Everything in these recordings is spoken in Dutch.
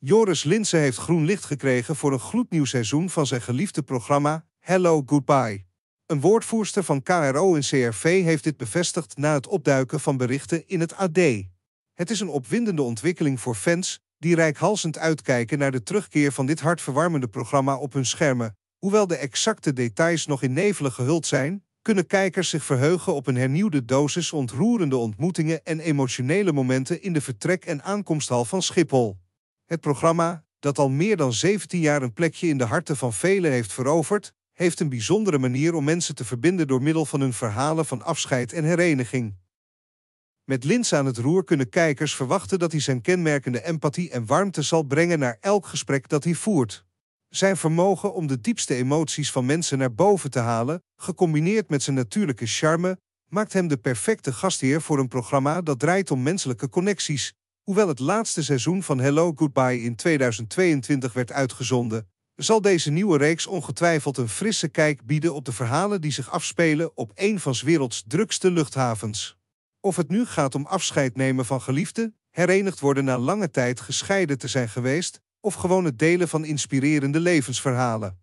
Joris Linse heeft groen licht gekregen voor een gloednieuw seizoen van zijn geliefde programma Hello Goodbye. Een woordvoerster van KRO en CRV heeft dit bevestigd na het opduiken van berichten in het AD. Het is een opwindende ontwikkeling voor fans die rijkhalsend uitkijken naar de terugkeer van dit hartverwarmende programma op hun schermen. Hoewel de exacte details nog in nevelen gehuld zijn, kunnen kijkers zich verheugen op een hernieuwde dosis ontroerende ontmoetingen en emotionele momenten in de vertrek- en aankomsthal van Schiphol. Het programma, dat al meer dan 17 jaar een plekje in de harten van velen heeft veroverd, heeft een bijzondere manier om mensen te verbinden door middel van hun verhalen van afscheid en hereniging. Met Lins aan het roer kunnen kijkers verwachten dat hij zijn kenmerkende empathie en warmte zal brengen naar elk gesprek dat hij voert. Zijn vermogen om de diepste emoties van mensen naar boven te halen, gecombineerd met zijn natuurlijke charme, maakt hem de perfecte gastheer voor een programma dat draait om menselijke connecties, Hoewel het laatste seizoen van Hello Goodbye in 2022 werd uitgezonden, zal deze nieuwe reeks ongetwijfeld een frisse kijk bieden op de verhalen die zich afspelen op een van 's werelds drukste luchthavens. Of het nu gaat om afscheid nemen van geliefden, herenigd worden na lange tijd gescheiden te zijn geweest, of gewoon het delen van inspirerende levensverhalen.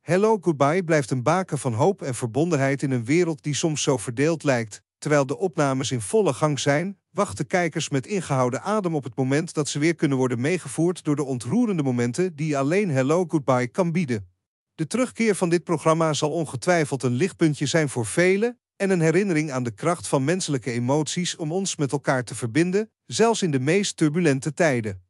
Hello Goodbye blijft een baken van hoop en verbondenheid in een wereld die soms zo verdeeld lijkt, terwijl de opnames in volle gang zijn wachten kijkers met ingehouden adem op het moment dat ze weer kunnen worden meegevoerd door de ontroerende momenten die alleen Hello Goodbye kan bieden. De terugkeer van dit programma zal ongetwijfeld een lichtpuntje zijn voor velen en een herinnering aan de kracht van menselijke emoties om ons met elkaar te verbinden, zelfs in de meest turbulente tijden.